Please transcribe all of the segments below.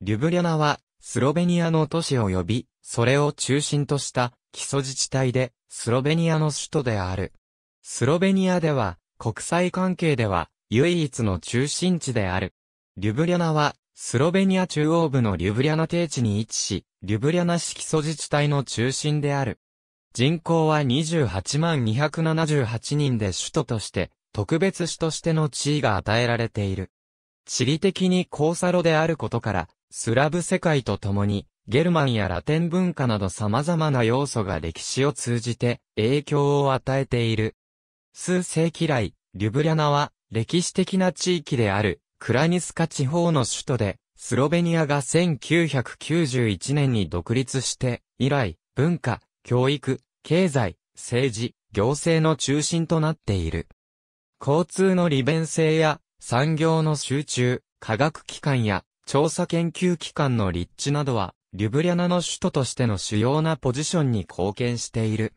リュブリャナは、スロベニアの都市及び、それを中心とした基礎自治体で、スロベニアの首都である。スロベニアでは、国際関係では、唯一の中心地である。リュブリャナは、スロベニア中央部のリュブリャナ低地に位置し、リュブリャナ市基礎自治体の中心である。人口は28万278人で首都として、特別市としての地位が与えられている。地理的に交差路であることから、スラブ世界と共に、ゲルマンやラテン文化など様々な要素が歴史を通じて影響を与えている。数世紀来、リュブリャナは歴史的な地域であるクラニスカ地方の首都で、スロベニアが1991年に独立して以来、文化、教育、経済、政治、行政の中心となっている。交通の利便性や産業の集中、科学機関や調査研究機関の立地などは、リュブリャナの首都としての主要なポジションに貢献している。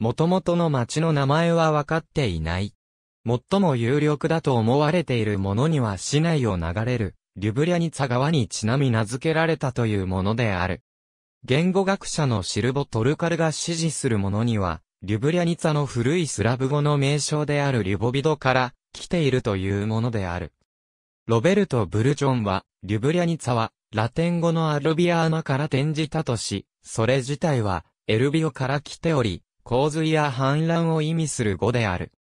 元々の町の名前は分かっていない。最も有力だと思われているものには市内を流れる、リュブリャニツァ川にちなみ名付けられたというものである。言語学者のシルボ・トルカルが支持するものには、リュブリャニツァの古いスラブ語の名称であるリュボビドから来ているというものである。ロベルト・ブルジョンは、リュブリャニツァは、ラテン語のアルビアーナから転じたとし、それ自体は、エルビオから来ており、洪水や氾濫を意味する語である。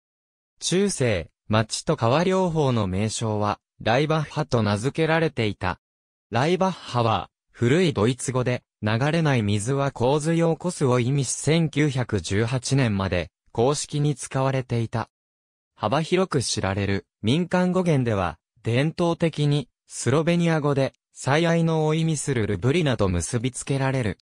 中世、町と川両方の名称は、ライバッハと名付けられていた。ライバッハは、古いドイツ語で、流れない水は洪水を起こすを意味し1918年まで、公式に使われていた。幅広く知られる民間語源では、伝統的に、スロベニア語で、最愛のを意味するルブリナと結びつけられる。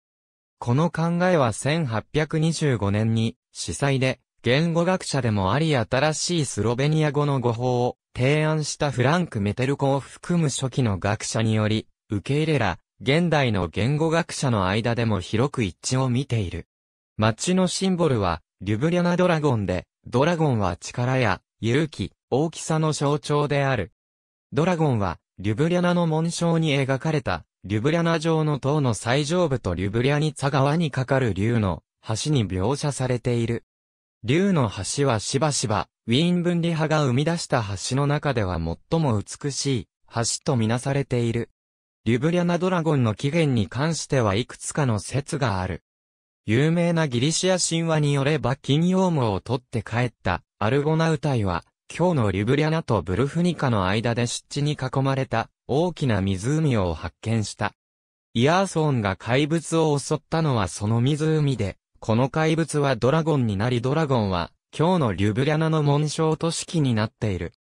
この考えは1825年に、司祭で、言語学者でもあり新しいスロベニア語の語法を提案したフランク・メテルコを含む初期の学者により、受け入れら、現代の言語学者の間でも広く一致を見ている。街のシンボルは、リュブリャナドラゴンで、ドラゴンは力や、勇気、大きさの象徴である。ドラゴンは、リュブリャナの紋章に描かれた、リュブリャナ城の塔の最上部とリュブリャニツァ川に架かる竜の橋に描写されている。竜の橋はしばしば、ウィーン分離派が生み出した橋の中では最も美しい橋とみなされている。リュブリャナドラゴンの起源に関してはいくつかの説がある。有名なギリシア神話によれば金羊毛を取って帰ったアルゴナウタイは今日のリュブリャナとブルフニカの間で湿地に囲まれた大きな湖を発見した。イヤーソンが怪物を襲ったのはその湖で、この怪物はドラゴンになりドラゴンは今日のリュブリャナの紋章都市記になっている。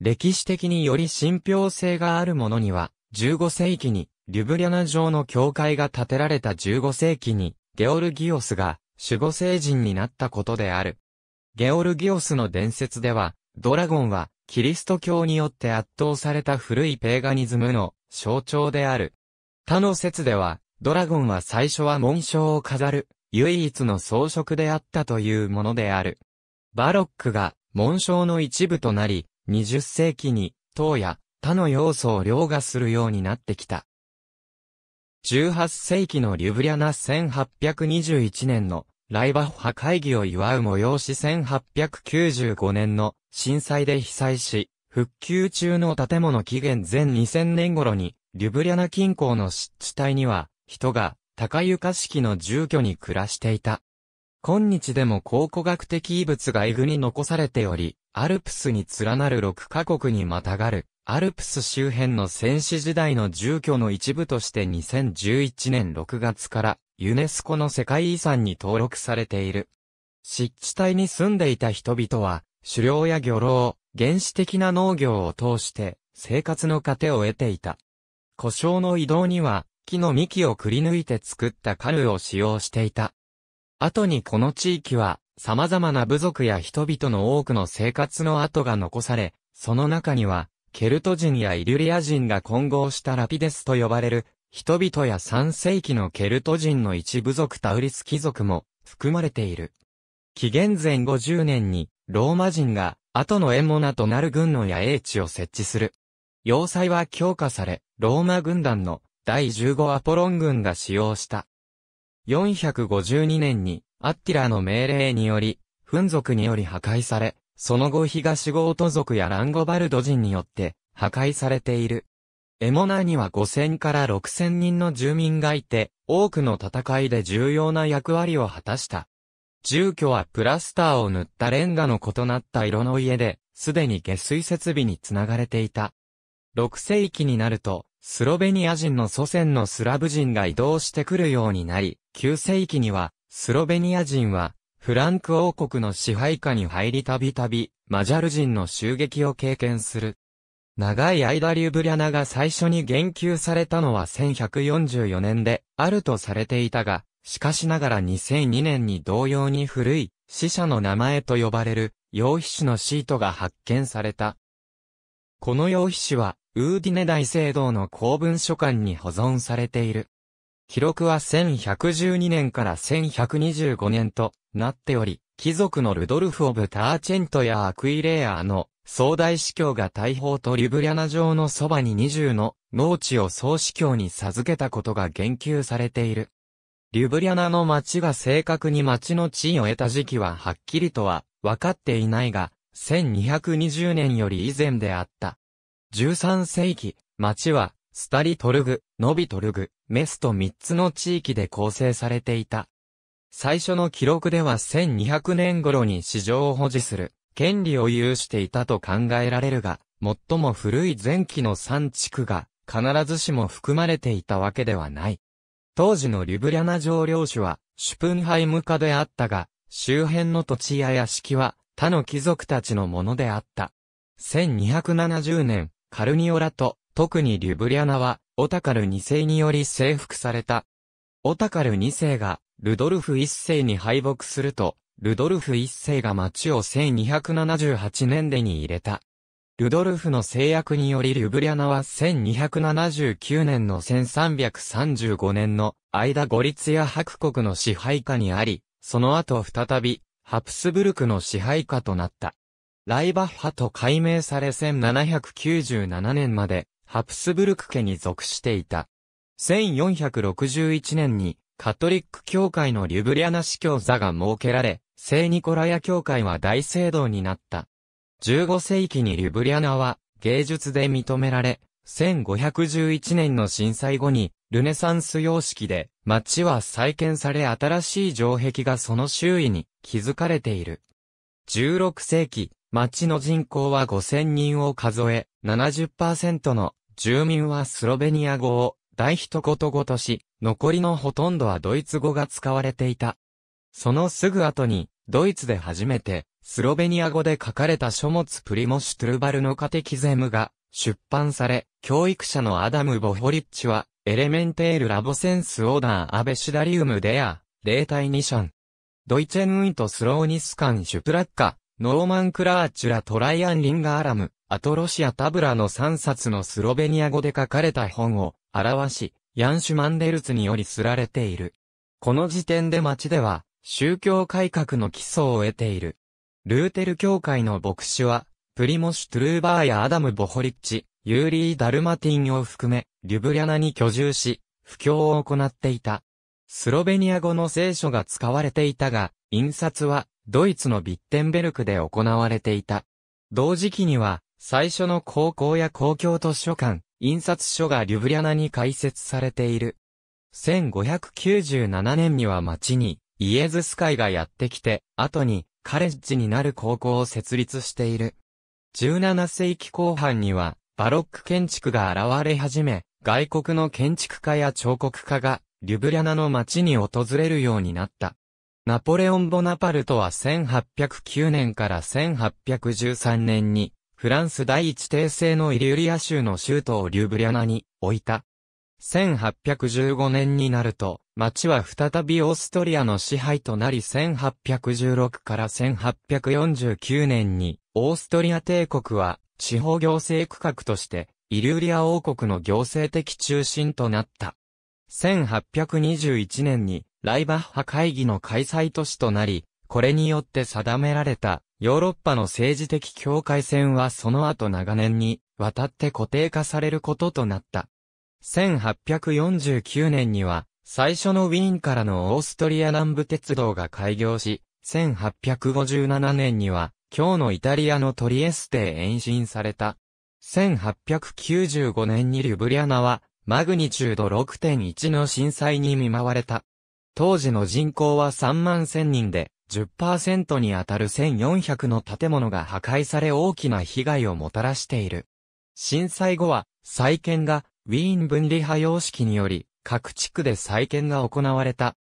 歴史的により信憑性があるものには、15世紀にリュブリャナ城の教会が建てられた15世紀にゲオルギオスが守護聖人になったことである。ゲオルギオスの伝説では、ドラゴンは、キリスト教によって圧倒された古いペーガニズムの象徴である。他の説では、ドラゴンは最初は紋章を飾る、唯一の装飾であったというものである。バロックが紋章の一部となり、20世紀に、塔や他の要素を凌駕するようになってきた。18世紀のリュブリャナ1821年のライバッハ会議を祝う催し1895年の震災で被災し、復旧中の建物期限前2000年頃に、リュブリャナ近郊の湿地帯には、人が高床式の住居に暮らしていた。今日でも考古学的遺物がエグに残されており、アルプスに連なる6カ国にまたがる、アルプス周辺の戦死時代の住居の一部として2011年6月からユネスコの世界遺産に登録されている。湿地帯に住んでいた人々は、狩猟や漁労、原始的な農業を通して生活の糧を得ていた。故障の移動には木の幹をくり抜いて作ったカルを使用していた。後にこの地域は様々な部族や人々の多くの生活の跡が残され、その中にはケルト人やイリュリア人が混合したラピデスと呼ばれる人々や三世紀のケルト人の一部族タウリス貴族も含まれている。紀元前50年にローマ人が後のエモナとなる軍の野営地を設置する。要塞は強化され、ローマ軍団の第15アポロン軍が使用した。452年にアッティラの命令により、フン族により破壊され、その後東ゴート族やランゴバルド人によって破壊されている。エモナーには5000から6000人の住民がいて、多くの戦いで重要な役割を果たした。住居はプラスターを塗ったレンガの異なった色の家で、すでに下水設備につながれていた。6世紀になると、スロベニア人の祖先のスラブ人が移動してくるようになり、9世紀には、スロベニア人は、フランク王国の支配下に入りたびたび、マジャル人の襲撃を経験する。長い間リュブリャナが最初に言及されたのは1144年で、あるとされていたが、しかしながら2002年に同様に古い、死者の名前と呼ばれる、羊皮紙のシートが発見された。この羊皮紙は、ウーディネ大聖堂の公文書館に保存されている。記録は1112年から1125年となっており、貴族のルドルフ・オブ・ターチェントやアクイレアの総大司教が大砲とリュブリャナ城のそばに20の農地を総司教に授けたことが言及されている。リュブリャナの町が正確に町の地位を得た時期ははっきりとは分かっていないが、1220年より以前であった。13世紀、町は、スタリトルグ、ノビトルグ、メスと3つの地域で構成されていた。最初の記録では1200年頃に市場を保持する権利を有していたと考えられるが、最も古い前期の三地区が必ずしも含まれていたわけではない。当時のリュブリャナ上領主はシュプンハイム家であったが、周辺の土地や屋敷は他の貴族たちのものであった。1270年、カルニオラと特にリュブリャナはオタカル2世により征服された。オタカル2世がルドルフ1世に敗北すると、ルドルフ一世が町を1278年でに入れた。ルドルフの制約によりリュブリャナは1279年の1335年の間ゴリツ白国の支配下にあり、その後再びハプスブルクの支配下となった。ライバッハと改名され1797年までハプスブルク家に属していた。1461年にカトリック教会のリュブリアナ司教座が設けられ、聖ニコラヤ教会は大聖堂になった。15世紀にリュブリアナは芸術で認められ、1511年の震災後にルネサンス様式で街は再建され新しい城壁がその周囲に築かれている。16世紀、町の人口は5000人を数え、70%の住民はスロベニア語を大一言語とし、残りのほとんどはドイツ語が使われていた。そのすぐ後に、ドイツで初めて、スロベニア語で書かれた書物プリモシュ・トゥルバルのカテキゼムが出版され、教育者のアダム・ボホリッチは、エレメンテール・ラボセンス・オーダー・アベシダリウム・デア、霊体ニシャン。ドイチェン・ウィント・スローニスカン・シュプラッカ、ノーマン・クラーチュラ・トライアン・リンガ・アラム、アトロシア・タブラの3冊のスロベニア語で書かれた本を表し、ヤンシュ・マンデルツによりすられている。この時点で町では、宗教改革の基礎を得ている。ルーテル教会の牧師は、プリモシュ・トゥルーバーやアダム・ボホリッチ、ユーリー・ダルマティンを含め、リュブリャナに居住し、布教を行っていた。スロベニア語の聖書が使われていたが、印刷は、ドイツのビッテンベルクで行われていた。同時期には、最初の高校や公共図書館、印刷所がリュブリャナに開設されている。1597年には町に、イエズス会がやってきて、後にカレッジになる高校を設立している。17世紀後半には、バロック建築が現れ始め、外国の建築家や彫刻家が、リュブリャナの街に訪れるようになった。ナポレオン・ボナパルトは1809年から1813年に、フランス第一帝政のイリュリア州の州都をリュブリャナに置いた。1815年になると、町は再びオーストリアの支配となり1816から1849年に、オーストリア帝国は地方行政区画として、イリューリア王国の行政的中心となった。1821年に、ライバッハ会議の開催都市となり、これによって定められた、ヨーロッパの政治的境界線はその後長年に、わたって固定化されることとなった。1849年には、最初のウィーンからのオーストリア南部鉄道が開業し、1857年には、今日のイタリアのトリエステへ延伸された。1895年にリュブリアナは、マグニチュード6.1の震災に見舞われた。当時の人口は3万1000人で、10%に当たる1400の建物が破壊され大きな被害をもたらしている。震災後は、再建が、ウィーン分離派様式により、各地区で再建が行われた。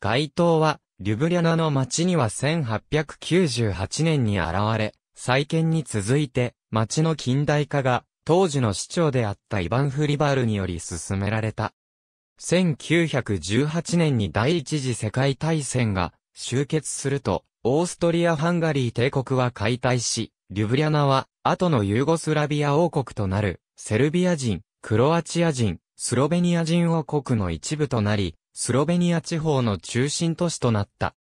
街灯は、リュブリャナの街には1898年に現れ、再建に続いて、街の近代化が、当時の市長であったイヴァン・フリバールにより進められた。1918年に第一次世界大戦が終結すると、オーストリア・ハンガリー帝国は解体し、リュブリャナは、後のユーゴスラビア王国となる、セルビア人、クロアチア人、スロベニア人王国の一部となり、スロベニア地方の中心都市となった。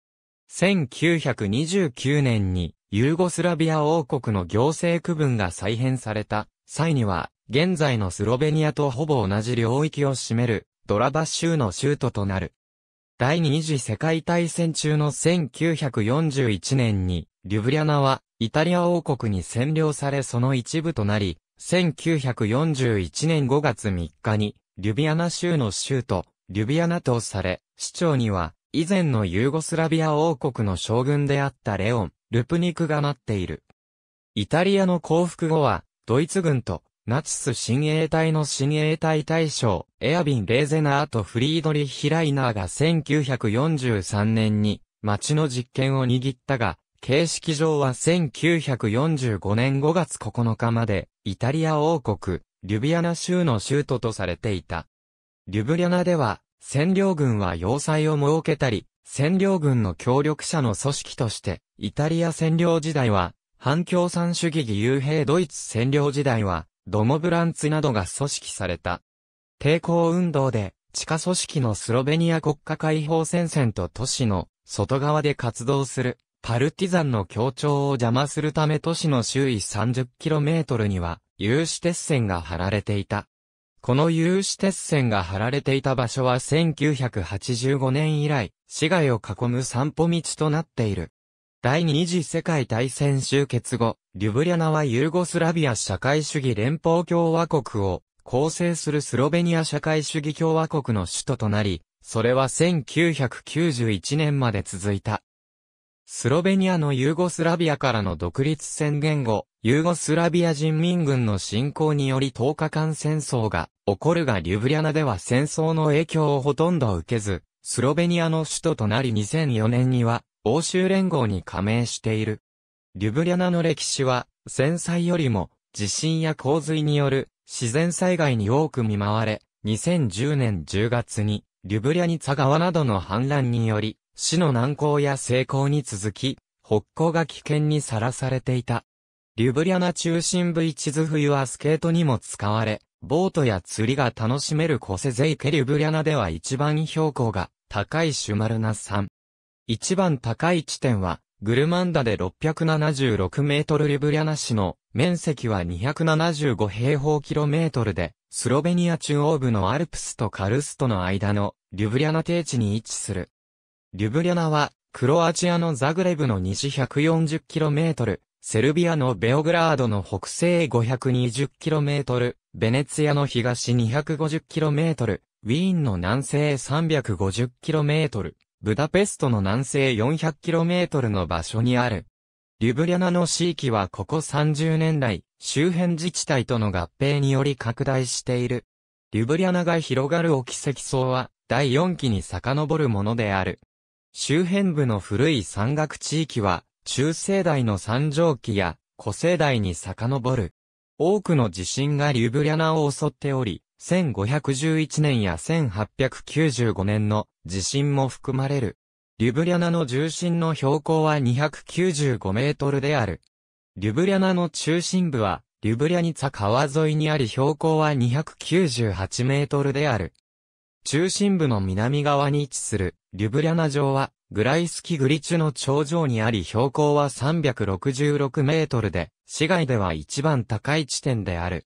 1929年にユーゴスラビア王国の行政区分が再編された際には、現在のスロベニアとほぼ同じ領域を占めるドラバ州の州都となる。第二次世界大戦中の1941年に、リュブリャナはイタリア王国に占領されその一部となり、1941年5月3日にリュビアナ州の州都、リュビアナとされ、市長には、以前のユーゴスラビア王国の将軍であったレオン、ルプニクがなっている。イタリアの降伏後は、ドイツ軍と、ナチス親衛隊の親衛隊大将、エアビン・レーゼナーとフリードリヒ・ライナーが1943年に、町の実権を握ったが、形式上は1945年5月9日まで、イタリア王国、リュビアナ州の州都とされていた。リュブリャナでは、占領軍は要塞を設けたり、占領軍の協力者の組織として、イタリア占領時代は、反共産主義義勇兵ドイツ占領時代は、ドモブランツなどが組織された。抵抗運動で、地下組織のスロベニア国家解放戦線と都市の外側で活動するパルティザンの協調を邪魔するため都市の周囲 30km には有刺鉄線が張られていた。この有刺鉄線が張られていた場所は1985年以来、市街を囲む散歩道となっている。第二次世界大戦終結後、リュブリャナはユーゴスラビア社会主義連邦共和国を構成するスロベニア社会主義共和国の首都となり、それは1991年まで続いた。スロベニアのユーゴスラビアからの独立宣言後、ユーゴスラビア人民軍の侵攻により10日間戦争が起こるがリュブリャナでは戦争の影響をほとんど受けず、スロベニアの首都となり2004年には欧州連合に加盟している。リュブリャナの歴史は戦災よりも地震や洪水による自然災害に多く見舞われ、2010年10月にリュブリャニツァ川などの氾濫により市の難航や成功に続き、北港が危険にさらされていた。リュブリャナ中心部一図冬はスケートにも使われ、ボートや釣りが楽しめるコセゼイケリュブリャナでは一番標高が高いシュマルナ山。一番高い地点は、グルマンダで676メートルリュブリャナ市の面積は275平方キロメートルで、スロベニア中央部のアルプスとカルストの間のリュブリャナ低地に位置する。リュブリャナは、クロアチアのザグレブの西 140km、セルビアのベオグラードの北西 520km、ベネツィアの東 250km、ウィーンの南西 350km、ブダペストの南西 400km の場所にある。リュブリャナの地域はここ30年来、周辺自治体との合併により拡大している。リュブリャナが広がるお奇跡層は、第4期に遡るものである。周辺部の古い山岳地域は、中世代の三畳紀や古世代に遡る。多くの地震がリュブリャナを襲っており、1511年や1895年の地震も含まれる。リュブリャナの重心の標高は295メートルである。リュブリャナの中心部は、リュブリャニツァ川沿いにあり標高は298メートルである。中心部の南側に位置するリュブリャナ城はグライスキグリチュの頂上にあり標高は366メートルで、市外では一番高い地点である。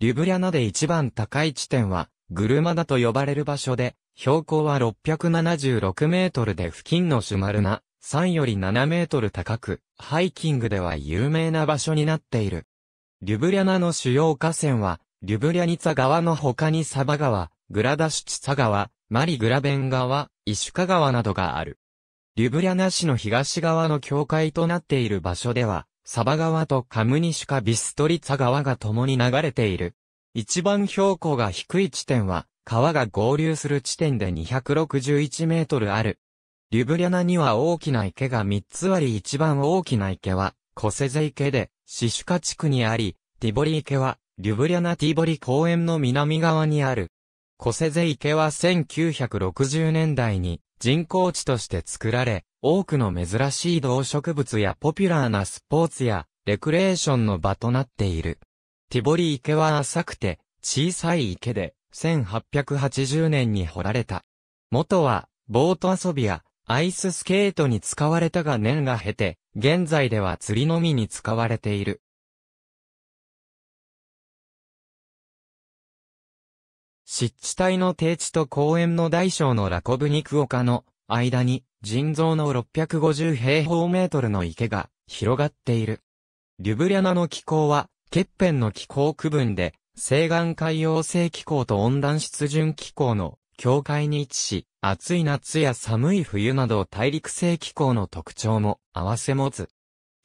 リュブリャナで一番高い地点はグルマダと呼ばれる場所で、標高は676メートルで付近のシュマルナ、3より7メートル高く、ハイキングでは有名な場所になっている。リュブリャナの主要河川は、リュブリャニツァ川の他にサバ川、グラダシュチ佐川、マリグラベン川、イシュカ川などがある。リュブリャナ市の東側の境界となっている場所では、サバ川とカムニシュカビストリツァ川が共に流れている。一番標高が低い地点は、川が合流する地点で261メートルある。リュブリャナには大きな池が3つあり一番大きな池は、コセゼ池で、シシュカ地区にあり、ティボリ池は、リュブリャナティボリ公園の南側にある。小瀬瀬池は1960年代に人工地として作られ、多くの珍しい動植物やポピュラーなスポーツやレクレーションの場となっている。ティボリ池は浅くて小さい池で1880年に掘られた。元はボート遊びやアイススケートに使われたが年が経て、現在では釣りのみに使われている。湿地帯の低地と公園の大小のラコブニク丘の間に人造の650平方メートルの池が広がっている。リュブリャナの気候は、欠片の気候区分で、西岸海洋性気候と温暖湿潤気候の境界に位置し、暑い夏や寒い冬など大陸性気候の特徴も合わせ持つ。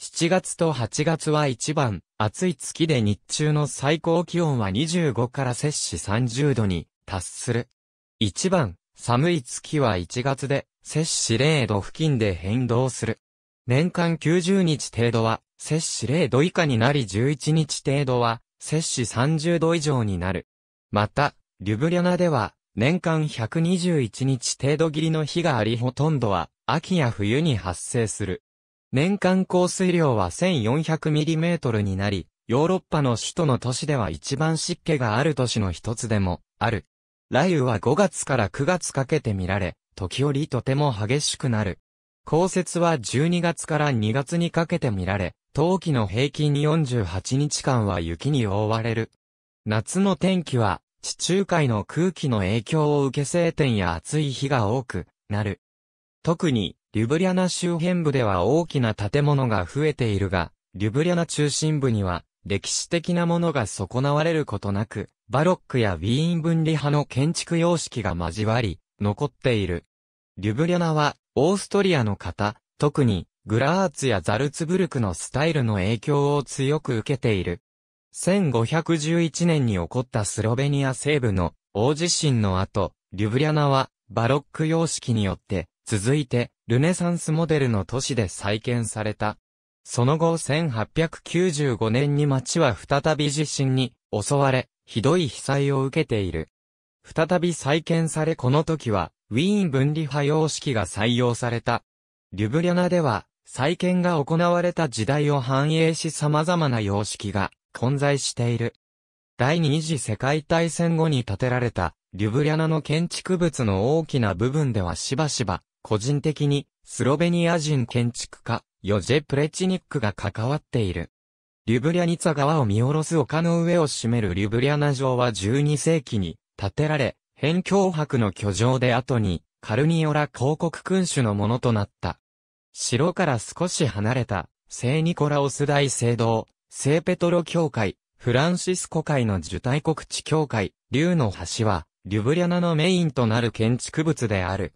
7月と8月は一番、暑い月で日中の最高気温は25から摂氏30度に達する。一番、寒い月は1月で、摂氏0度付近で変動する。年間90日程度は、摂氏0度以下になり11日程度は、摂氏30度以上になる。また、リュブリャナでは、年間121日程度切りの日がありほとんどは、秋や冬に発生する。年間降水量は 1400mm になり、ヨーロッパの首都の都市では一番湿気がある都市の一つでもある。雷雨は5月から9月かけて見られ、時折とても激しくなる。降雪は12月から2月にかけて見られ、冬季の平均48日間は雪に覆われる。夏の天気は、地中海の空気の影響を受け晴天や暑い日が多くなる。特に、リュブリャナ周辺部では大きな建物が増えているが、リュブリャナ中心部には歴史的なものが損なわれることなく、バロックやウィーン分離派の建築様式が交わり、残っている。リュブリャナは、オーストリアの方、特に、グラーツやザルツブルクのスタイルの影響を強く受けている。1511年に起こったスロベニア西部の大地震の後、リュブリャナは、バロック様式によって、続いて、ルネサンスモデルの都市で再建された。その後1895年に町は再び地震に襲われ、ひどい被災を受けている。再び再建されこの時は、ウィーン分離派様式が採用された。リュブリャナでは、再建が行われた時代を反映し様々な様式が混在している。第二次世界大戦後に建てられた、リュブリャナの建築物の大きな部分ではしばしば、個人的に、スロベニア人建築家、ヨジェ・プレチニックが関わっている。リュブリャニツァ川を見下ろす丘の上を占めるリュブリャナ城は12世紀に建てられ、辺境博の居城で後に、カルニオラ広告君主のものとなった。城から少し離れた、聖ニコラオス大聖堂、聖ペトロ教会、フランシスコ会の受胎国地教会、竜の橋は、リュブリャナのメインとなる建築物である。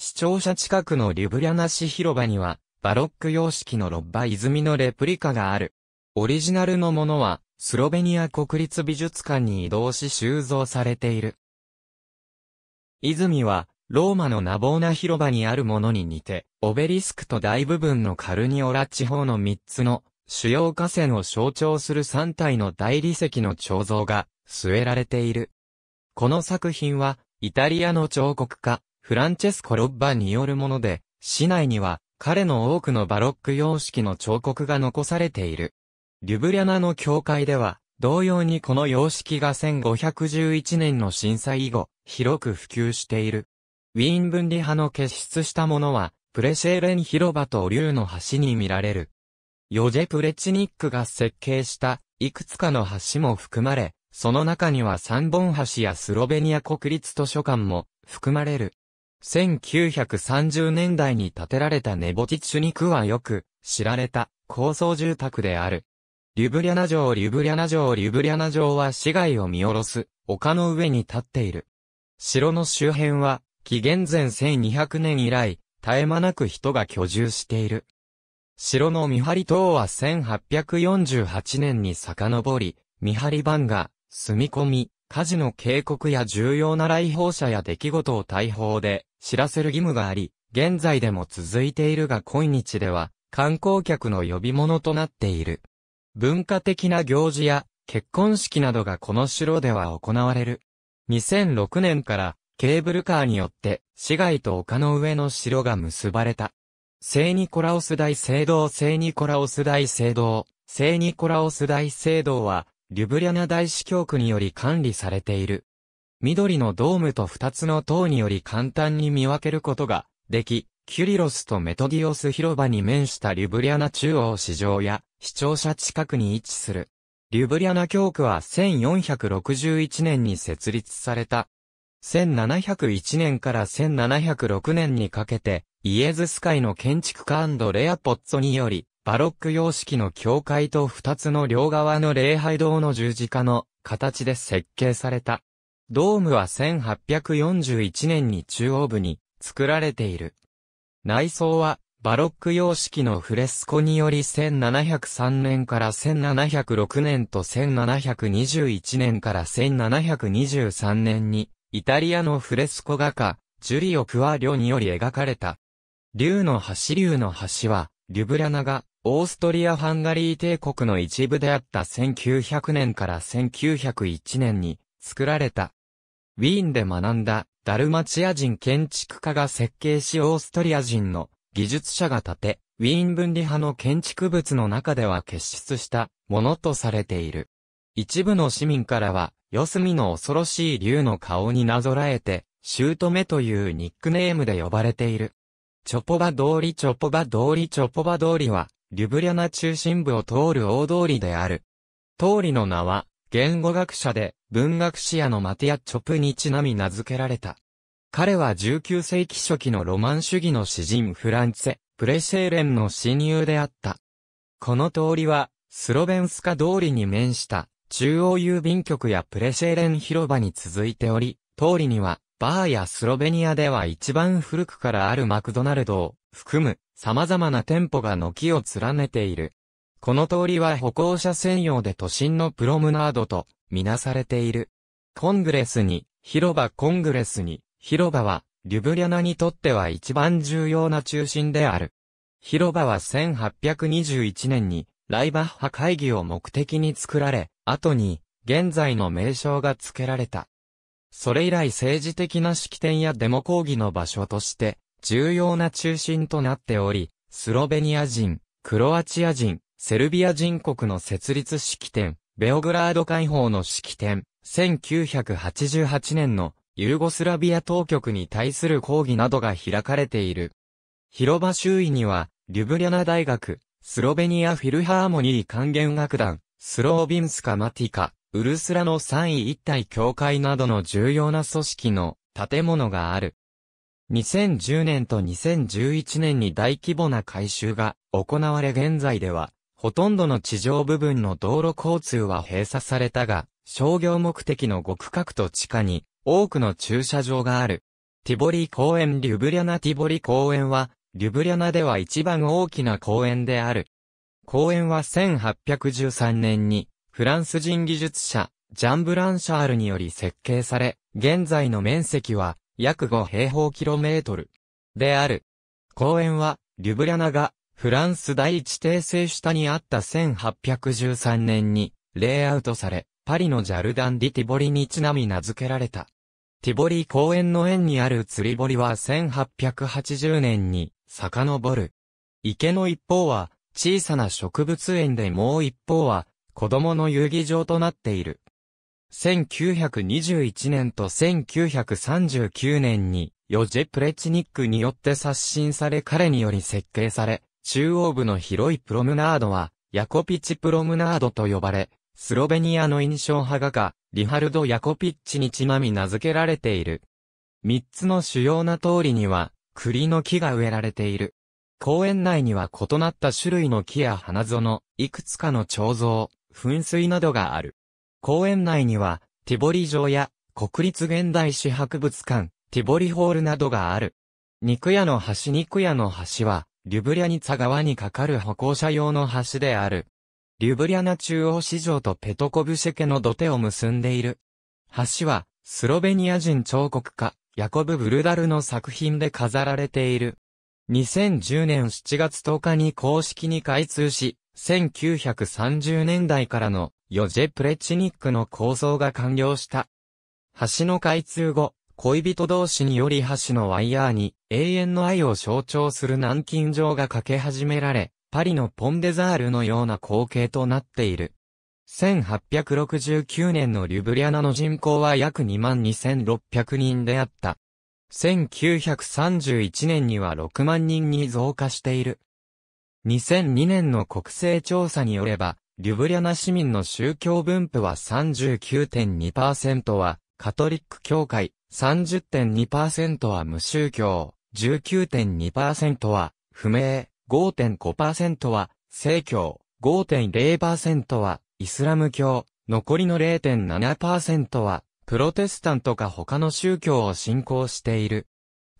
視聴者近くのリュブリャナ市広場には、バロック様式のロッバ泉のレプリカがある。オリジナルのものは、スロベニア国立美術館に移動し収蔵されている。泉は、ローマのナボーナ広場にあるものに似て、オベリスクと大部分のカルニオラ地方の3つの主要河川を象徴する3体の大理石の彫像が据えられている。この作品は、イタリアの彫刻家、フランチェスコ・ロッバによるもので、市内には彼の多くのバロック様式の彫刻が残されている。リュブリャナの教会では、同様にこの様式が1511年の震災以後、広く普及している。ウィーン分離派の結出したものは、プレシェーレン広場と竜の橋に見られる。ヨジェ・プレチニックが設計したいくつかの橋も含まれ、その中には三本橋やスロベニア国立図書館も含まれる。1930年代に建てられたネボティチュニクはよく知られた高層住宅である。リュブリャナ城リュブリャナ城リュブリャナ城は市街を見下ろす丘の上に立っている。城の周辺は紀元前1200年以来絶え間なく人が居住している。城の見張り塔は1848年に遡り、見張り番が住み込み、火事の警告や重要な来訪者や出来事を大砲で知らせる義務があり、現在でも続いているが今日では観光客の呼び物となっている。文化的な行事や結婚式などがこの城では行われる。2006年からケーブルカーによって市街と丘の上の城が結ばれた。聖ニコラオス大聖堂聖ニコラオス大聖堂聖ニコラオス大聖堂はリュブリャナ大司教区により管理されている。緑のドームと二つの塔により簡単に見分けることができ、キュリロスとメトディオス広場に面したリュブリャナ中央市場や市庁舎近くに位置する。リュブリャナ教区は1461年に設立された。1701年から1706年にかけて、イエズス会の建築家レアポッツォにより、バロック様式の教会と二つの両側の礼拝堂の十字架の形で設計された。ドームは1841年に中央部に作られている。内装はバロック様式のフレスコにより1703年から1706年と1721年から1723年にイタリアのフレスコ画家ジュリオ・クワリョにより描かれた。竜の橋竜の橋はリュブラナがオーストリア・ハンガリー帝国の一部であった1900年から1901年に作られた。ウィーンで学んだダルマチア人建築家が設計しオーストリア人の技術者が建て、ウィーン分離派の建築物の中では結出したものとされている。一部の市民からは、四隅の恐ろしい竜の顔になぞらえて、シュートメというニックネームで呼ばれている。チョポバ通りチョポバ通りチョポバ通りは、リュブリャナ中心部を通る大通りである。通りの名は、言語学者で文学史家のマティア・チョプにちなみ名付けられた。彼は19世紀初期のロマン主義の詩人フランツェ・プレシェーレンの親友であった。この通りは、スロベンスカ通りに面した中央郵便局やプレシェーレン広場に続いており、通りには、バーやスロベニアでは一番古くからあるマクドナルドを含む様々な店舗が軒を連ねている。この通りは歩行者専用で都心のプロムナードとみなされている。コングレスに、広場コングレスに、広場は、リュブリャナにとっては一番重要な中心である。広場は1821年に、ライバッハ会議を目的に作られ、後に、現在の名称が付けられた。それ以来政治的な式典やデモ講義の場所として、重要な中心となっており、スロベニア人、クロアチア人、セルビア人国の設立式典、ベオグラード解放の式典、1988年のユーゴスラビア当局に対する抗議などが開かれている。広場周囲には、リュブリャナ大学、スロベニアフィルハーモニー管弦楽団、スロービンスカマティカ、ウルスラの3位一体協会などの重要な組織の建物がある。2010年と2011年に大規模な改修が行われ現在では、ほとんどの地上部分の道路交通は閉鎖されたが、商業目的の極角と地下に多くの駐車場がある。ティボリ公園リュブリャナティボリ公園は、リュブリャナでは一番大きな公園である。公園は1813年に、フランス人技術者、ジャン・ブランシャールにより設計され、現在の面積は約5平方キロメートルである。公園は、リュブリャナが、フランス第一帝政下にあった1813年に、レイアウトされ、パリのジャルダン・ディ・ティボリにちなみ名付けられた。ティボリ公園の園にある釣り堀は1880年に遡る。池の一方は小さな植物園でもう一方は子供の遊戯場となっている。1921年と1939年に、ヨジェ・プレチニックによって刷新され彼により設計され、中央部の広いプロムナードは、ヤコピチプロムナードと呼ばれ、スロベニアの印象派画家、リハルド・ヤコピッチにちなみ名付けられている。三つの主要な通りには、栗の木が植えられている。公園内には異なった種類の木や花園、いくつかの彫像、噴水などがある。公園内には、ティボリ城や、国立現代史博物館、ティボリホールなどがある。肉屋の橋肉屋の橋は、リュブリャニツァ川に架かる歩行者用の橋である。リュブリャナ中央市場とペトコブシェケの土手を結んでいる。橋は、スロベニア人彫刻家、ヤコブ・ブルダルの作品で飾られている。2010年7月10日に公式に開通し、1930年代からのヨジェ・プレチニックの構想が完了した。橋の開通後、恋人同士により橋のワイヤーに永遠の愛を象徴する南京錠がかけ始められ、パリのポンデザールのような光景となっている。1869年のリュブリアナの人口は約22,600人であった。1931年には6万人に増加している。2002年の国勢調査によれば、リュブリャナ市民の宗教分布は39.2%はカトリック教会、30.2%は無宗教、19.2%は不明、5.5%は正教、5.0%はイスラム教、残りの0.7%はプロテスタントか他の宗教を信仰している。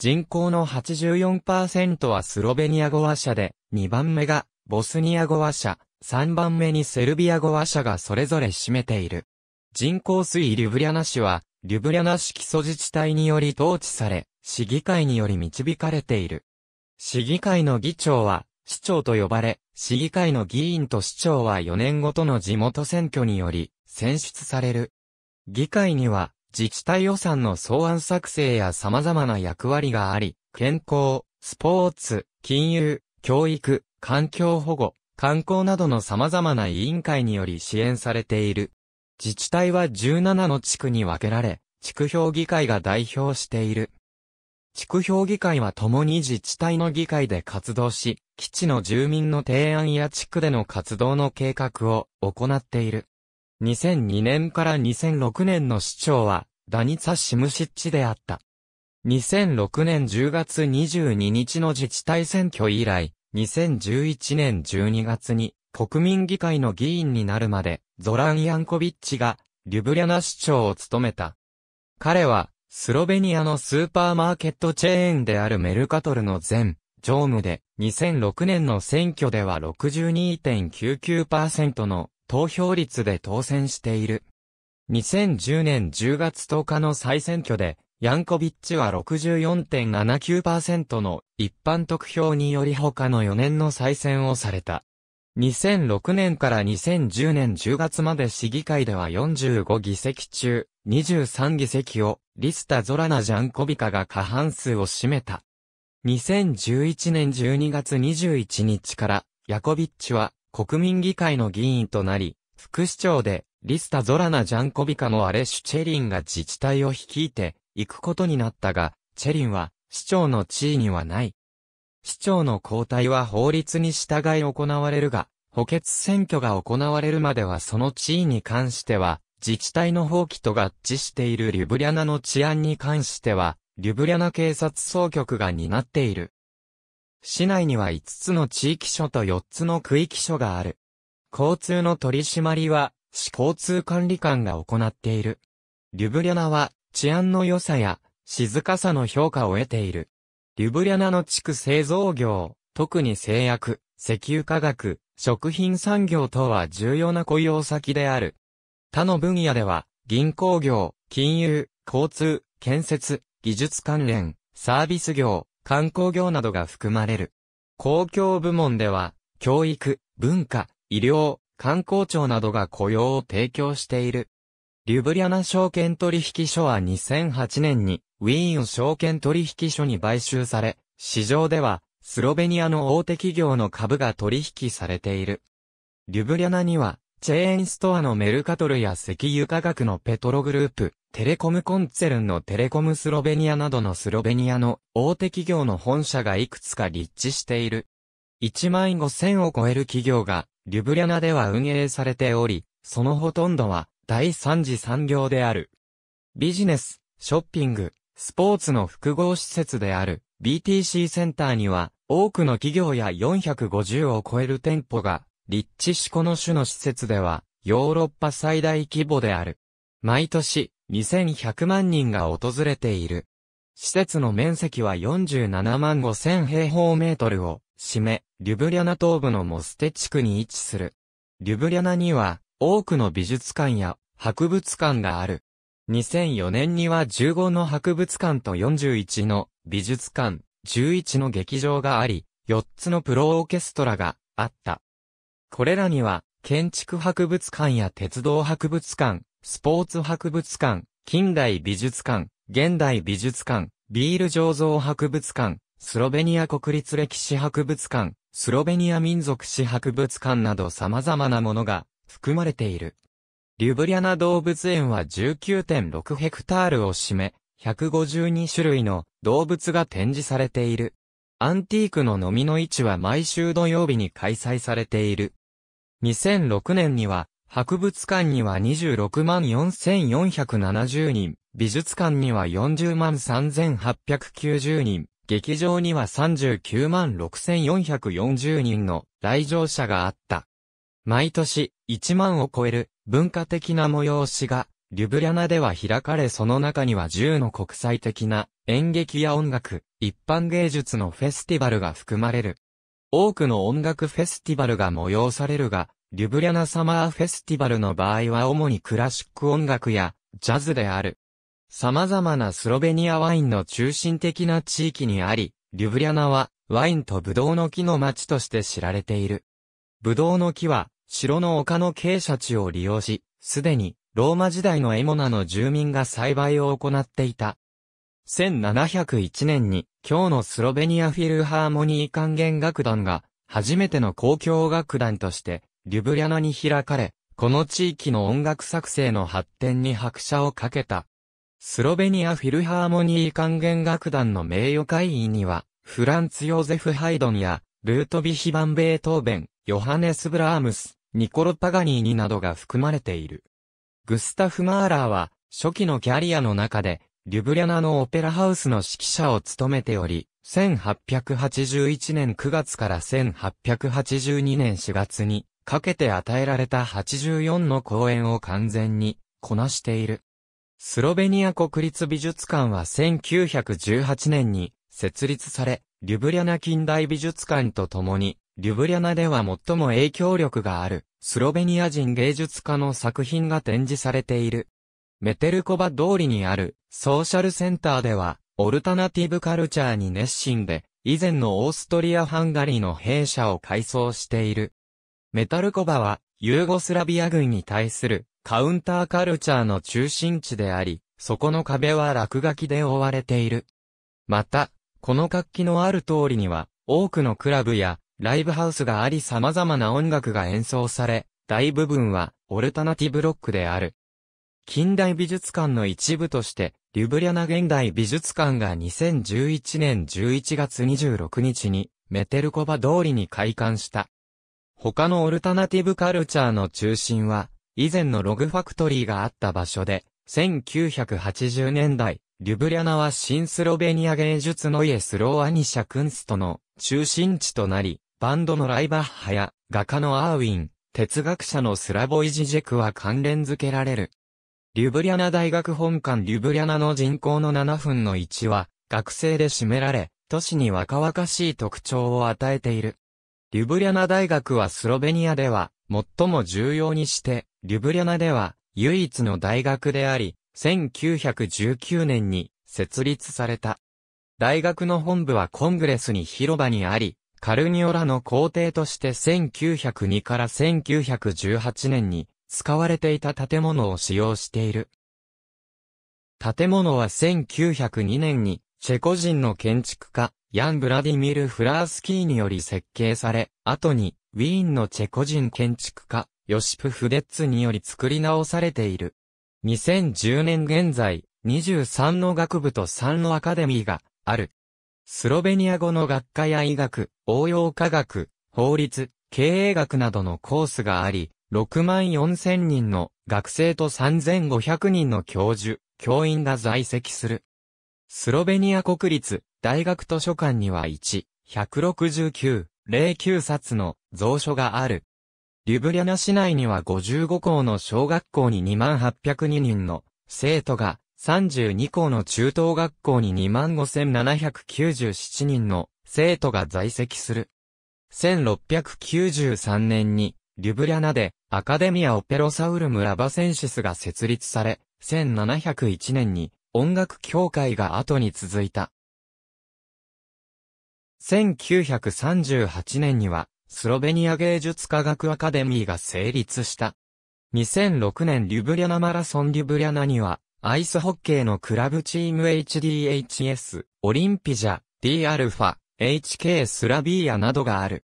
人口の84%はスロベニア語話者で、2番目がボスニア語話者、3番目にセルビア語話者がそれぞれ占めている。人口推移リュブリャナ市は、リュブリャナ市基礎自治体により統治され、市議会により導かれている。市議会の議長は、市長と呼ばれ、市議会の議員と市長は4年ごとの地元選挙により、選出される。議会には、自治体予算の草案作成や様々な役割があり、健康、スポーツ、金融、教育、環境保護、観光などの様々な委員会により支援されている。自治体は17の地区に分けられ、地区評議会が代表している。地区評議会は共に自治体の議会で活動し、基地の住民の提案や地区での活動の計画を行っている。2002年から2006年の市長は、ダニツァ・シムシッチであった。2006年10月22日の自治体選挙以来、2011年12月に国民議会の議員になるまでゾラン・ヤンコビッチがリュブリャナ市長を務めた。彼はスロベニアのスーパーマーケットチェーンであるメルカトルの前常務で2006年の選挙では62.99%の投票率で当選している。2010年10月10日の再選挙でヤンコビッチは64.79%の一般得票により他の4年の再選をされた。2006年から2010年10月まで市議会では45議席中23議席をリスタ・ゾラナ・ジャンコビカが過半数を占めた。2011年12月21日からヤコビッチは国民議会の議員となり、副市長でリスタ・ゾラナ・ジャンコビカのアレシュ・チェリンが自治体を率いて行くことになったが、チェリンは、市長の地位にはない。市長の交代は法律に従い行われるが、補欠選挙が行われるまではその地位に関しては、自治体の放棄と合致しているリュブリャナの治安に関しては、リュブリャナ警察総局が担っている。市内には5つの地域所と4つの区域所がある。交通の取り締まりは、市交通管理官が行っている。リュブリャナは、治安の良さや静かさの評価を得ている。リュブリャナの地区製造業、特に製薬、石油化学、食品産業等は重要な雇用先である。他の分野では、銀行業、金融、交通、建設、技術関連、サービス業、観光業などが含まれる。公共部門では、教育、文化、医療、観光庁などが雇用を提供している。リュブリャナ証券取引所は2008年にウィーン証券取引所に買収され、市場ではスロベニアの大手企業の株が取引されている。リュブリャナにはチェーンストアのメルカトルや石油価格のペトログループ、テレコムコンツェルンのテレコムスロベニアなどのスロベニアの大手企業の本社がいくつか立地している。1万5000を超える企業がリュブリャナでは運営されており、そのほとんどは第三次産業である。ビジネス、ショッピング、スポーツの複合施設である BTC センターには多くの企業や450を超える店舗が立地しこの種の施設ではヨーロッパ最大規模である。毎年2100万人が訪れている。施設の面積は47万5000平方メートルを占め、リュブリャナ東部のモステ地区に位置する。リュブリャナには多くの美術館や博物館がある。2004年には15の博物館と41の美術館、11の劇場があり、4つのプロオーケストラがあった。これらには、建築博物館や鉄道博物館、スポーツ博物館、近代美術館、現代美術館、ビール醸造博物館、スロベニア国立歴史博物館、スロベニア民族史博物館など様々なものが含まれている。リュブリャナ動物園は19.6ヘクタールを占め、152種類の動物が展示されている。アンティークの飲みの位置は毎週土曜日に開催されている。2006年には、博物館には26万4470人、美術館には40万3890人、劇場には39万6440人の来場者があった。毎年1万を超える文化的な催しがリュブリャナでは開かれその中には10の国際的な演劇や音楽、一般芸術のフェスティバルが含まれる。多くの音楽フェスティバルが催されるが、リュブリャナサマーフェスティバルの場合は主にクラシック音楽やジャズである。様々なスロベニアワインの中心的な地域にあり、リュブリャナはワインとブドウの木の町として知られている。ブドウの木は城の丘の傾斜地を利用し、すでにローマ時代のエモナの住民が栽培を行っていた。1701年に、今日のスロベニアフィルハーモニー管弦楽団が、初めての公共楽団として、リュブリャナに開かれ、この地域の音楽作成の発展に拍車をかけた。スロベニアフィルハーモニー管弦楽団の名誉会員には、フランツ・ヨーゼフ・ハイドンや、ルートビヒ・バン・ベートーベン、ヨハネス・ブラームス、ニコロ・パガニーニなどが含まれている。グスタフ・マーラーは、初期のキャリアの中で、リュブリャナのオペラハウスの指揮者を務めており、1881年9月から1882年4月にかけて与えられた84の公演を完全にこなしている。スロベニア国立美術館は1918年に設立され、リュブリャナ近代美術館と共にリュブリャナでは最も影響力がある、スロベニア人芸術家の作品が展示されている。メテルコバ通りにある、ソーシャルセンターでは、オルタナティブカルチャーに熱心で、以前のオーストリア・ハンガリーの弊社を改装している。メタルコバは、ユーゴスラビア軍に対する、カウンターカルチャーの中心地であり、そこの壁は落書きで覆われている。また、この活気のある通りには、多くのクラブやライブハウスがあり様々な音楽が演奏され、大部分はオルタナティブロックである。近代美術館の一部として、リュブリャナ現代美術館が2011年11月26日にメテルコバ通りに開館した。他のオルタナティブカルチャーの中心は、以前のログファクトリーがあった場所で、1980年代、リュブリャナは新スロベニア芸術の家スローアニシャ・クンストの中心地となり、バンドのライバッハや画家のアーウィン、哲学者のスラボイジジェクは関連づけられる。リュブリャナ大学本館リュブリャナの人口の7分の1は学生で占められ、都市に若々しい特徴を与えている。リュブリャナ大学はスロベニアでは最も重要にして、リュブリャナでは唯一の大学であり、1919年に設立された。大学の本部はコングレスに広場にあり、カルニオラの皇帝として1902から1918年に使われていた建物を使用している。建物は1902年にチェコ人の建築家、ヤン・ブラディミル・フラースキーにより設計され、後にウィーンのチェコ人建築家、ヨシプ・フデッツにより作り直されている。2010年現在、23の学部と3のアカデミーがある。スロベニア語の学科や医学、応用科学、法律、経営学などのコースがあり、6万4千人の学生と3500人の教授、教員が在籍する。スロベニア国立大学図書館には1、169、09冊の蔵書がある。リュブリャナ市内には55校の小学校に2802人の生徒が32校の中等学校に25,797人の生徒が在籍する。1693年に、リュブリャナで、アカデミア・オペロサウルム・ラバセンシスが設立され、1701年に、音楽協会が後に続いた。1938年には、スロベニア芸術科学アカデミーが成立した。2006年リュブリャナマラソンリュブリャナには、アイスホッケーのクラブチーム HDHS、オリンピジャ、Dα、HK スラビーアなどがある。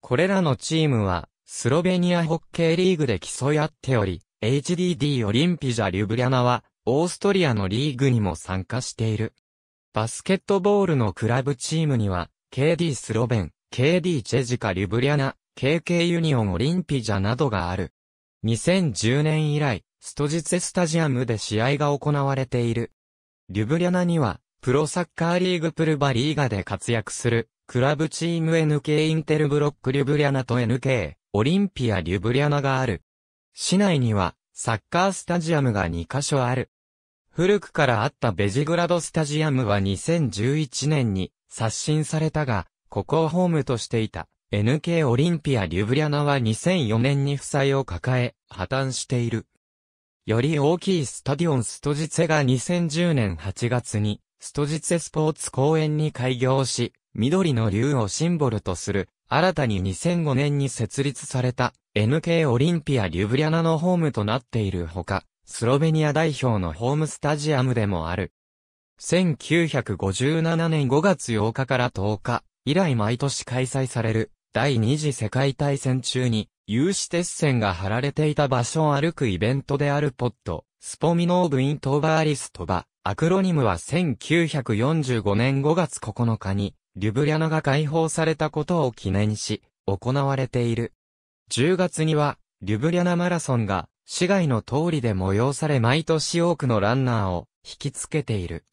これらのチームは、スロベニアホッケーリーグで競い合っており、HDD オリンピジャ・リュブリャナは、オーストリアのリーグにも参加している。バスケットボールのクラブチームには、KD スロベン、KD チェジカ・リュブリャナ、KK ユニオン・オリンピジャなどがある。2010年以来、ストジツェスタジアムで試合が行われている。リュブリャナには、プロサッカーリーグプルバリーガで活躍する、クラブチーム NK インテルブロックリュブリャナと NK、オリンピアリュブリャナがある。市内には、サッカースタジアムが2カ所ある。古くからあったベジグラドスタジアムは2011年に刷新されたが、ここをホームとしていた NK オリンピア・リュブリャナは2004年に負債を抱え、破綻している。より大きいスタディオンストジツェが2010年8月に、ストジツェスポーツ公園に開業し、緑の竜をシンボルとする、新たに2005年に設立された、NK オリンピアリュブリャナのホームとなっているほか、スロベニア代表のホームスタジアムでもある。1957年5月8日から10日、以来毎年開催される、第二次世界大戦中に、有刺鉄線が張られていた場所を歩くイベントであるポット、スポミノーブイントーバーリストバ、アクロニムは1945年5月9日に、リュブリャナが解放されたことを記念し、行われている。10月には、リュブリャナマラソンが、市街の通りで催され毎年多くのランナーを引きつけている。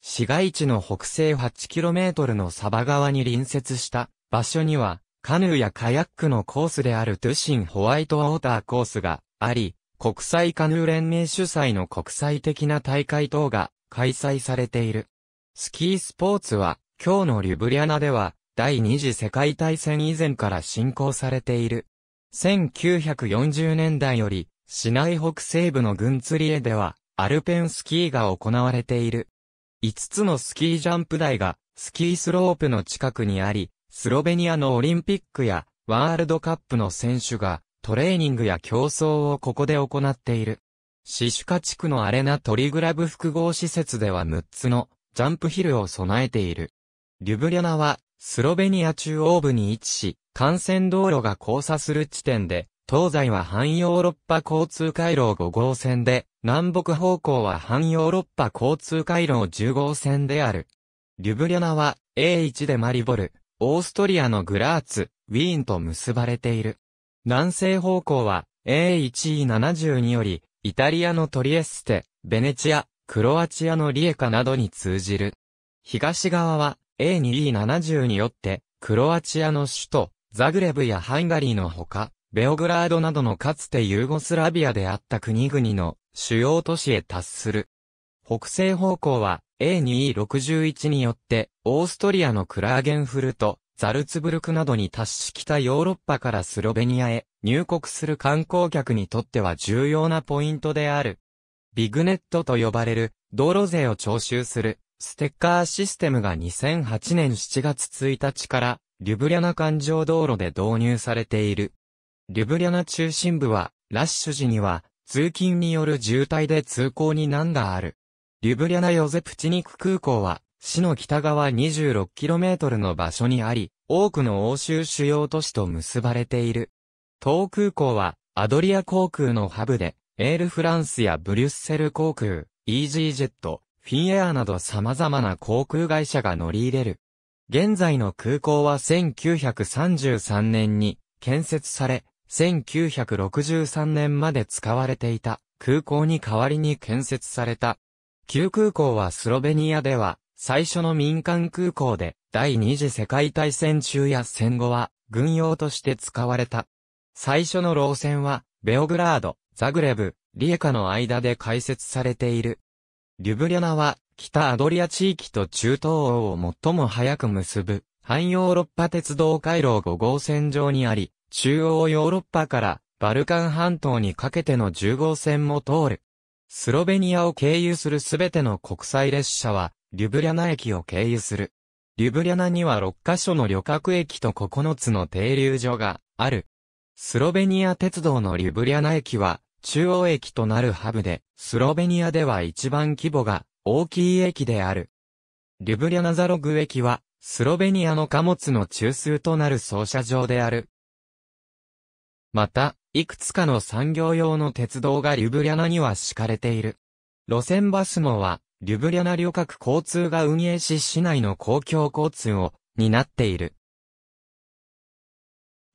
市街地の北西 8km のサバ川に隣接した場所にはカヌーやカヤックのコースであるトゥシンホワイトウォーターコースがあり、国際カヌー連盟主催の国際的な大会等が開催されている。スキースポーツは、今日のリュブリアナでは、第二次世界大戦以前から進行されている。1940年代より、市内北西部の軍釣りエでは、アルペンスキーが行われている。5つのスキージャンプ台が、スキースロープの近くにあり、スロベニアのオリンピックやワールドカップの選手がトレーニングや競争をここで行っている。シシュカ地区のアレナトリグラブ複合施設では6つのジャンプヒルを備えている。リュブリャナはスロベニア中央部に位置し、幹線道路が交差する地点で、東西は半ヨーロッパ交通回廊5号線で、南北方向は半ヨーロッパ交通回廊10号線である。リュブリャナは A1 でマリボル、オーストリアのグラーツ、ウィーンと結ばれている。南西方向は a 1 e 7 0により、イタリアのトリエステ、ベネチア、クロアチアのリエカなどに通じる。東側は A2E70 によって、クロアチアの首都、ザグレブやハンガリーのほか、ベオグラードなどのかつてユーゴスラビアであった国々の主要都市へ達する。北西方向は A2E61 によって、オーストリアのクラーゲンフルト、ザルツブルクなどに達し北ヨーロッパからスロベニアへ入国する観光客にとっては重要なポイントである。ビグネットと呼ばれる道路税を徴収するステッカーシステムが2008年7月1日からリュブリャナ環状道路で導入されている。リュブリャナ中心部はラッシュ時には通勤による渋滞で通行に難がある。リュブリャナ・ヨゼプチニク空港は、市の北側 26km の場所にあり、多くの欧州主要都市と結ばれている。東空港は、アドリア航空のハブで、エールフランスやブリュッセル航空、イージージェット、フィンエアなど様々な航空会社が乗り入れる。現在の空港は1933年に建設され、1963年まで使われていた空港に代わりに建設された旧空港はスロベニアでは、最初の民間空港で、第二次世界大戦中や戦後は、軍用として使われた。最初の路線は、ベオグラード、ザグレブ、リエカの間で開設されている。リュブリャナは、北アドリア地域と中東欧を最も早く結ぶ、半ヨーロッパ鉄道回廊5号線上にあり、中央ヨーロッパからバルカン半島にかけての10号線も通る。スロベニアを経由するすべての国際列車は、リュブリャナ駅を経由する。リュブリャナには6カ所の旅客駅と9つの停留所がある。スロベニア鉄道のリュブリャナ駅は、中央駅となるハブで、スロベニアでは一番規模が大きい駅である。リュブリャナザログ駅は、スロベニアの貨物の中枢となる操車場である。また、いくつかの産業用の鉄道がリュブリャナには敷かれている。路線バスもは、リュブリャナ旅客交通が運営し市内の公共交通を担っている。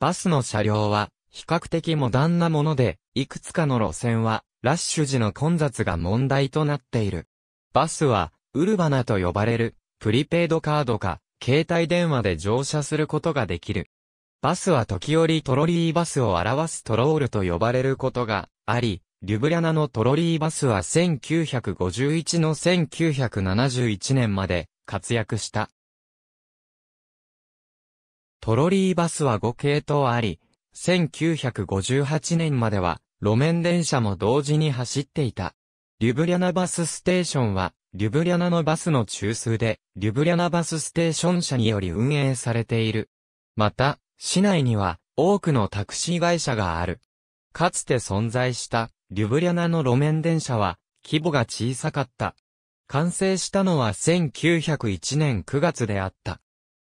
バスの車両は比較的モダンなもので、いくつかの路線はラッシュ時の混雑が問題となっている。バスはウルバナと呼ばれるプリペイドカードか携帯電話で乗車することができる。バスは時折トロリーバスを表すトロールと呼ばれることがあり、リュブリャナのトロリーバスは1951の1971年まで活躍した。トロリーバスは5系統あり、1958年までは路面電車も同時に走っていた。リュブリャナバスステーションは、リュブリャナのバスの中枢で、リュブリャナバスステーション社により運営されている。また、市内には多くのタクシー会社がある。かつて存在したリュブリャナの路面電車は規模が小さかった。完成したのは1901年9月であった。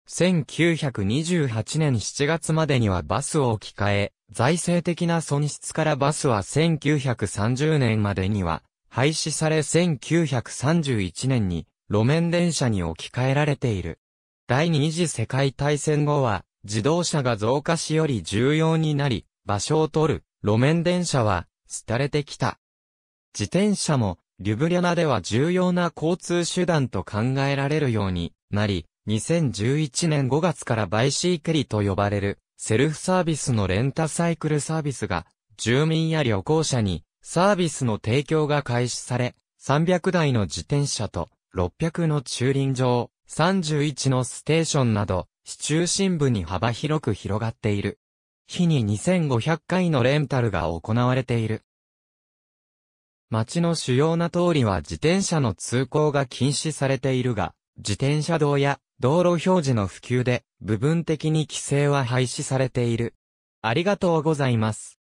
1928年7月までにはバスを置き換え、財政的な損失からバスは1930年までには廃止され1931年に路面電車に置き換えられている。第二次世界大戦後は自動車が増加しより重要になり、場所を取る、路面電車は、廃れてきた。自転車も、リュブリャナでは重要な交通手段と考えられるようになり、2011年5月からバイシーケリと呼ばれる、セルフサービスのレンタサイクルサービスが、住民や旅行者に、サービスの提供が開始され、300台の自転車と、600の駐輪場、31のステーションなど、市中心部に幅広く広がっている。日に2500回のレンタルが行われている。町の主要な通りは自転車の通行が禁止されているが、自転車道や道路表示の普及で部分的に規制は廃止されている。ありがとうございます。